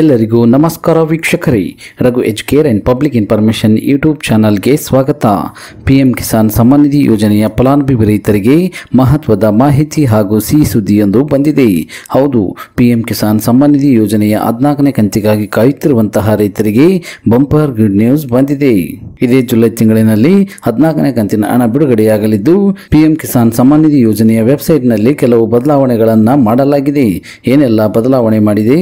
ಎಲ್ಲರಿಗೂ ನಮಸ್ಕಾರ ವೀಕ್ಷಕರೇ Raghu H care and public information YouTube ಚಾನಲ್ಗೆ ಸ್ವಾಗತ ಪಿಎಂ ಕಿಸಾನ್ ಸಮ್ಮಾನ್ ನಿಧಿ ಯೋಜನೆಯ ಫಲಾನುಭವಿ ರೈತರಿಗೆ ಮಹತ್ವದ ಮಾಹಿತಿ ಹಾಗೂ ಸಿಹಿ ಸುದ್ದಿಯೊಂದು ಬಂದಿದೆ ಹೌದು ಪಿಎಂ ಕಿಸಾನ್ ಸಮ್ಮಾನ್ ನಿಧಿ ಯೋಜನೆಯ ಹದಿನಾಲ್ಕನೇ ಕಂತಿಗಾಗಿ ಕಾಯುತ್ತಿರುವಂತಹ ರೈತರಿಗೆ ಬಂಪರ್ ಗುಡ್ ನ್ಯೂಸ್ ಬಂದಿದೆ ಇದೇ ಜುಲೈ ತಿಂಗಳಿನಲ್ಲಿ ಹದಿನಾಲ್ಕನೇ ಕಂತಿನ ಹಣ ಬಿಡುಗಡೆಯಾಗಲಿದ್ದು ಪಿಎಂ ಕಿಸಾನ್ ಸಮ್ಮಾನ್ ನಿಧಿ ಯೋಜನೆಯ ವೆಬ್ಸೈಟ್ನಲ್ಲಿ ಕೆಲವು ಬದಲಾವಣೆಗಳನ್ನು ಮಾಡಲಾಗಿದೆ ಏನೆಲ್ಲ ಬದಲಾವಣೆ ಮಾಡಿದೆ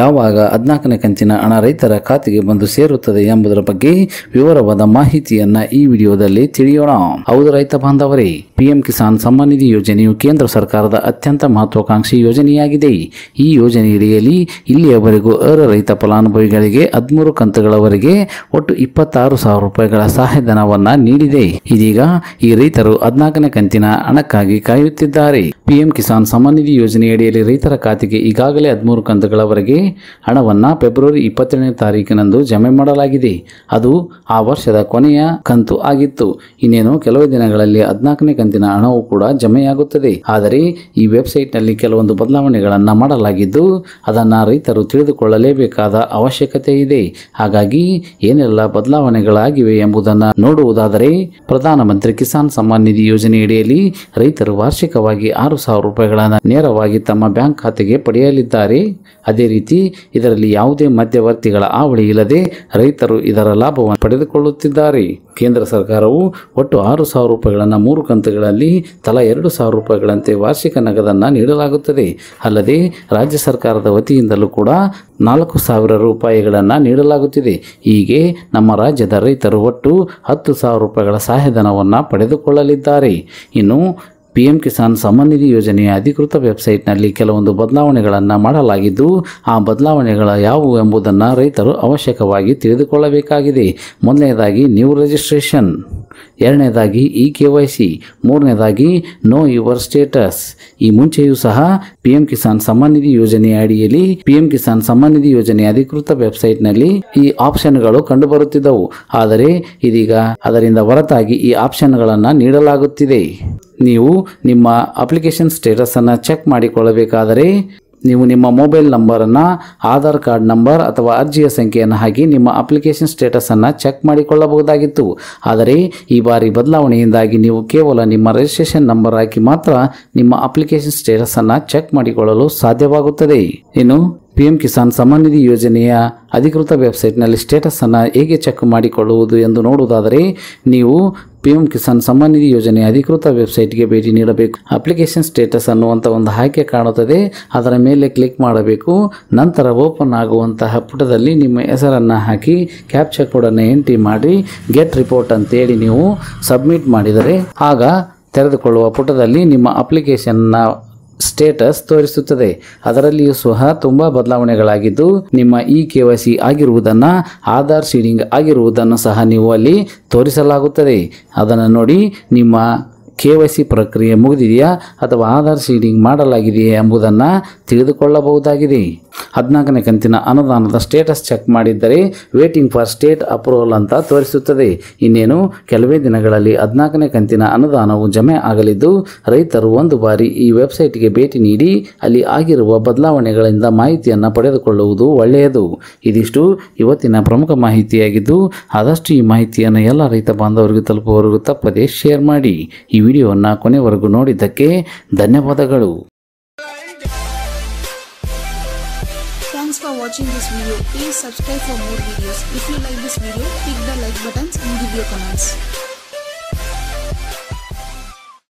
ಯಾವಾಗ ಹದಿನಾಲ್ಕನೇ ಕಂತಿನ ಹಣ ರೈತರ ಖಾತೆಗೆ ಬಂದು ಸೇರುತ್ತದೆ ಎಂಬುದರ ಬಗ್ಗೆ ವಿವರವಾದ ಮಾಹಿತಿಯನ್ನ ಈ ವಿಡಿಯೋದಲ್ಲಿ ತಿಳಿಯೋಣ ಹೌದು ರೈತ ಬಾಂಧವರೇ ಪಿಎಂ ಕಿಸಾನ್ ಸಮ್ಮಾನ್ ನಿಧಿ ಯೋಜನೆಯು ಕೇಂದ್ರ ಸರ್ಕಾರದ ಅತ್ಯಂತ ಮಹತ್ವಾಕಾಂಕ್ಷಿ ಯೋಜನೆಯಾಗಿದೆ ಈ ಯೋಜನೆಯಡಿಯಲ್ಲಿ ಇಲ್ಲಿಯವರೆಗೂ ಅರ್ಹ ರೈತ ಫಲಾನುಭವಿಗಳಿಗೆ ಹದಿಮೂರು ಕಂತುಗಳವರೆಗೆ ಒಟ್ಟು ಇಪ್ಪತ್ತಾರು ಸಾವಿರ ರೂಪಾಯಿಗಳ ಸಹಾಯಧನವನ್ನ ನೀಡಿದೆ ಇದೀಗ ಈ ರೈತರು ಹದಿನಾಲ್ಕನೇ ಕಂತಿನ ಹಣಕ್ಕಾಗಿ ಕಾಯುತ್ತಿದ್ದಾರೆ ಪಿಎಂ ಕಿಸಾನ್ ಸಮ್ಮಾನ್ ನಿಧಿ ಯೋಜನೆಯಡಿಯಲ್ಲಿ ರೈತರ ಖಾತೆಗೆ ಈಗಾಗಲೇ ಹದಿಮೂರು ಕಂತುಗಳವರೆಗೆ ಹಣ ಹಣವನ್ನು ಫೆಬ್ರವರಿ ಇಪ್ಪತ್ತೆರಡನೇ ತಾರೀಕಿನಂದು ಜಮೆ ಮಾಡಲಾಗಿದೆ ಅದು ಆ ವರ್ಷದ ಕೊನೆಯ ಕಂತು ಆಗಿತ್ತು ಇನ್ನೇನು ಕೆಲವೇ ದಿನಗಳಲ್ಲಿ ಹದಿನಾಲ್ಕನೇ ಕಂತಿನ ಹಣವು ಕೂಡ ಜಮೆಯಾಗುತ್ತದೆ ಆದರೆ ಈ ವೆಬ್ಸೈಟ್ನಲ್ಲಿ ಕೆಲವೊಂದು ಬದಲಾವಣೆಗಳನ್ನು ಮಾಡಲಾಗಿದ್ದು ಅದನ್ನು ರೈತರು ತಿಳಿದುಕೊಳ್ಳಲೇಬೇಕಾದ ಅವಶ್ಯಕತೆ ಇದೆ ಹಾಗಾಗಿ ಏನೆಲ್ಲ ಬದಲಾವಣೆಗಳಾಗಿವೆ ಎಂಬುದನ್ನು ನೋಡುವುದಾದರೆ ಪ್ರಧಾನಮಂತ್ರಿ ಕಿಸಾನ್ ಸಮ್ಮಾನ್ ನಿಧಿ ಯೋಜನೆಯಡಿಯಲ್ಲಿ ರೈತರು ವಾರ್ಷಿಕವಾಗಿ ಆರು ಸಾವಿರ ರೂಪಾಯಿಗಳನ್ನು ನೇರವಾಗಿ ತಮ್ಮ ಬ್ಯಾಂಕ್ ಖಾತೆಗೆ ಪಡೆಯಲಿದ್ದಾರೆ ಅದೇ ರೀತಿ ಇದರಲ್ಲಿ ಯಾವುದೇ ಮಧ್ಯವರ್ತಿಗಳ ಆವಳಿ ಇಲ್ಲದೆ ರೈತರು ಇದರ ಲಾಭವನ್ನು ಪಡೆದುಕೊಳ್ಳುತ್ತಿದ್ದಾರೆ ಕೇಂದ್ರ ಸರ್ಕಾರವು ಒಟ್ಟು ಆರು ಸಾವಿರ ರೂಪಾಯಿಗಳನ್ನು ಮೂರು ಕಂತುಗಳಲ್ಲಿ ತಲಾ ಎರಡು ಸಾವಿರ ರೂಪಾಯಿಗಳಂತೆ ವಾರ್ಷಿಕ ನಗದನ್ನು ನೀಡಲಾಗುತ್ತದೆ ಅಲ್ಲದೆ ರಾಜ್ಯ ಸರ್ಕಾರದ ವತಿಯಿಂದಲೂ ಕೂಡ ನಾಲ್ಕು ಸಾವಿರ ರೂಪಾಯಿಗಳನ್ನು ನೀಡಲಾಗುತ್ತಿದೆ ಹೀಗೆ ನಮ್ಮ ರಾಜ್ಯದ ರೈತರು ಒಟ್ಟು ಹತ್ತು ಸಾವಿರ ರೂಪಾಯಿಗಳ ಸಹಾಯಧನವನ್ನು ಪಡೆದುಕೊಳ್ಳಲಿದ್ದಾರೆ ಇನ್ನು ಪಿಎಂ ಕಿಸಾನ್ ಸಮ್ಮಾನ್ ನಿಧಿ ಯೋಜನೆಯ ಅಧಿಕೃತ ವೆಬ್ಸೈಟ್ನಲ್ಲಿ ಕೆಲವೊಂದು ಬದಲಾವಣೆಗಳನ್ನು ಮಾಡಲಾಗಿದ್ದು ಆ ಬದಲಾವಣೆಗಳ ಯಾವುವು ಎಂಬುದನ್ನು ರೈತರು ಅವಶ್ಯಕವಾಗಿ ತಿಳಿದುಕೊಳ್ಳಬೇಕಾಗಿದೆ ಮೊದಲನೇದಾಗಿ ನ್ಯೂ ರಿಜಿಸ್ಟ್ರೇಷನ್ ಎರಡನೇದಾಗಿ ಇ ಕೆ ವೈ ಸಿ ಮೂರನೇದಾಗಿ ನೋ ಯುವರ್ ಸ್ಟೇಟಸ್ ಈ ಮುಂಚೆಯೂ ಸಹ ಪಿಎಂ ಕಿಸಾನ್ ಸಮ್ಮಾನ್ ನಿಧಿ ಯೋಜನೆಯ ಅಡಿಯಲ್ಲಿ ಪಿಎಂ ಕಿಸಾನ್ ಸಮ್ಮಾನ್ ನಿಧಿ ಯೋಜನೆಯ ಅಧಿಕೃತ ವೆಬ್ಸೈಟ್ನಲ್ಲಿ ಈ ಆಪ್ಷನ್ಗಳು ಕಂಡುಬರುತ್ತಿದ್ದವು ಆದರೆ ಇದೀಗ ಅದರಿಂದ ಹೊರತಾಗಿ ಈ ಆಪ್ಷನ್ಗಳನ್ನು ನೀಡಲಾಗುತ್ತಿದೆ ನೀವು ನಿಮ್ಮ ಅಪ್ಲಿಕೇಶನ್ ಸ್ಟೇಟಸನ್ನು ಚೆಕ್ ಮಾಡಿಕೊಳ್ಳಬೇಕಾದರೆ ನೀವು ನಿಮ್ಮ ಮೊಬೈಲ್ ನಂಬರನ್ನು ಆಧಾರ್ ಕಾರ್ಡ್ ನಂಬರ್ ಅಥವಾ ಅರ್ಜಿಯ ಸಂಖ್ಯೆಯನ್ನು ಹಾಕಿ ನಿಮ್ಮ ಅಪ್ಲಿಕೇಶನ್ ಸ್ಟೇಟಸನ್ನು ಚೆಕ್ ಮಾಡಿಕೊಳ್ಳಬಹುದಾಗಿತ್ತು ಆದರೆ ಈ ಬಾರಿ ಬದಲಾವಣೆಯಿಂದಾಗಿ ನೀವು ಕೇವಲ ನಿಮ್ಮ ರಿಜಿಸ್ಟ್ರೇಷನ್ ನಂಬರ್ ಹಾಕಿ ಮಾತ್ರ ನಿಮ್ಮ ಅಪ್ಲಿಕೇಶನ್ ಸ್ಟೇಟಸನ್ನು ಚೆಕ್ ಮಾಡಿಕೊಳ್ಳಲು ಸಾಧ್ಯವಾಗುತ್ತದೆ ಇನ್ನು ಪಿಎಂ ಕಿಸಾನ್ ಸಮ್ಮಾನ್ ನಿಧಿ ಯೋಜನೆಯ ಅಧಿಕೃತ ವೆಬ್ಸೈಟ್ನಲ್ಲಿ ಸ್ಟೇಟಸನ್ನು ಹೇಗೆ ಚೆಕ್ ಮಾಡಿಕೊಳ್ಳುವುದು ಎಂದು ನೋಡುವುದಾದರೆ ನೀವು ಪಿಎಂ ಕಿಸಾನ್ ಸಮ್ಮಾನ್ ನಿಧಿ ಯೋಜನೆಯ ಅಧಿಕೃತ ವೆಬ್ಸೈಟ್ಗೆ ಭೇಟಿ ನೀಡಬೇಕು ಅಪ್ಲಿಕೇಶನ್ ಸ್ಟೇಟಸ್ ಅನ್ನುವಂಥ ಒಂದು ಆಯ್ಕೆ ಕಾಣುತ್ತದೆ ಅದರ ಮೇಲೆ ಕ್ಲಿಕ್ ಮಾಡಬೇಕು ನಂತರ ಓಪನ್ ಆಗುವಂತಹ ಪುಟದಲ್ಲಿ ನಿಮ್ಮ ಹೆಸರನ್ನು ಹಾಕಿ ಕ್ಯಾಪ್ಚರ್ ಕೋಡನ್ನು ಎಂಟ್ರಿ ಮಾಡಿ ಗೆಟ್ ರಿಪೋರ್ಟ್ ಅಂತೇಳಿ ನೀವು ಸಬ್ಮಿಟ್ ಮಾಡಿದರೆ ಆಗ ತೆರೆದುಕೊಳ್ಳುವ ಪುಟದಲ್ಲಿ ನಿಮ್ಮ ಅಪ್ಲಿಕೇಶನ್ನ ಸ್ಟೇಟಸ್ ತೋರಿಸುತ್ತದೆ ಅದರಲ್ಲಿಯೂ ಸಹ ತುಂಬಾ ಬದಲಾವಣೆಗಳಾಗಿದ್ದು ನಿಮ್ಮ ಇ ಕೆ ವೈ ಸಿ ಆಗಿರುವುದನ್ನು ಆಧಾರ್ ಸೀಡಿಂಗ್ ಆಗಿರುವುದನ್ನು ಸಹ ನೀವು ಅಲ್ಲಿ ತೋರಿಸಲಾಗುತ್ತದೆ ಅದನ್ನು ನೋಡಿ ನಿಮ್ಮ ಕೆ ವೈ ಸಿ ಪ್ರಕ್ರಿಯೆ ಮುಗಿದಿದೆಯಾ ಅಥವಾ ಆಧಾರ್ ಸೀಡಿಂಗ್ ಮಾಡಲಾಗಿದೆಯೇ ಎಂಬುದನ್ನು ತಿಳಿದುಕೊಳ್ಳಬಹುದಾಗಿದೆ ಹದಿನಾಲ್ಕನೇ ಕಂತಿನ ಅನುದಾನದ ಸ್ಟೇಟಸ್ ಚೆಕ್ ಮಾಡಿದ್ದರೆ ವೇಟಿಂಗ್ ಫಾರ್ ಸ್ಟೇಟ್ ಅಪ್ರೂವಲ್ ಅಂತ ತೋರಿಸುತ್ತದೆ ಇನ್ನೇನು ಕೆಲವೇ ದಿನಗಳಲ್ಲಿ ಹದಿನಾಲ್ಕನೇ ಕಂತಿನ ಅನುದಾನವು ಜಮೆ ಆಗಲಿದ್ದು ರೈತರು ಒಂದು ಬಾರಿ ಈ ವೆಬ್ಸೈಟ್ಗೆ ಭೇಟಿ ನೀಡಿ ಅಲ್ಲಿ ಆಗಿರುವ ಬದಲಾವಣೆಗಳಿಂದ ಮಾಹಿತಿಯನ್ನು ಪಡೆದುಕೊಳ್ಳುವುದು ಒಳ್ಳೆಯದು ಇದಿಷ್ಟು ಇವತ್ತಿನ ಪ್ರಮುಖ ಮಾಹಿತಿಯಾಗಿದ್ದು ಆದಷ್ಟು ಈ ಮಾಹಿತಿಯನ್ನು ಎಲ್ಲ ರೈತ ಬಾಂಧವರಿಗೂ ತಲುಪುವವರೆಗೂ ತಪ್ಪದೇ ಶೇರ್ ಮಾಡಿ ಈ ವಿಡಿಯೋವನ್ನು ಕೊನೆವರೆಗೂ ನೋಡಿದ್ದಕ್ಕೆ ಧನ್ಯವಾದಗಳು Thanks for watching this video. Please subscribe for more videos. If you like this video, click the like button and give your comments.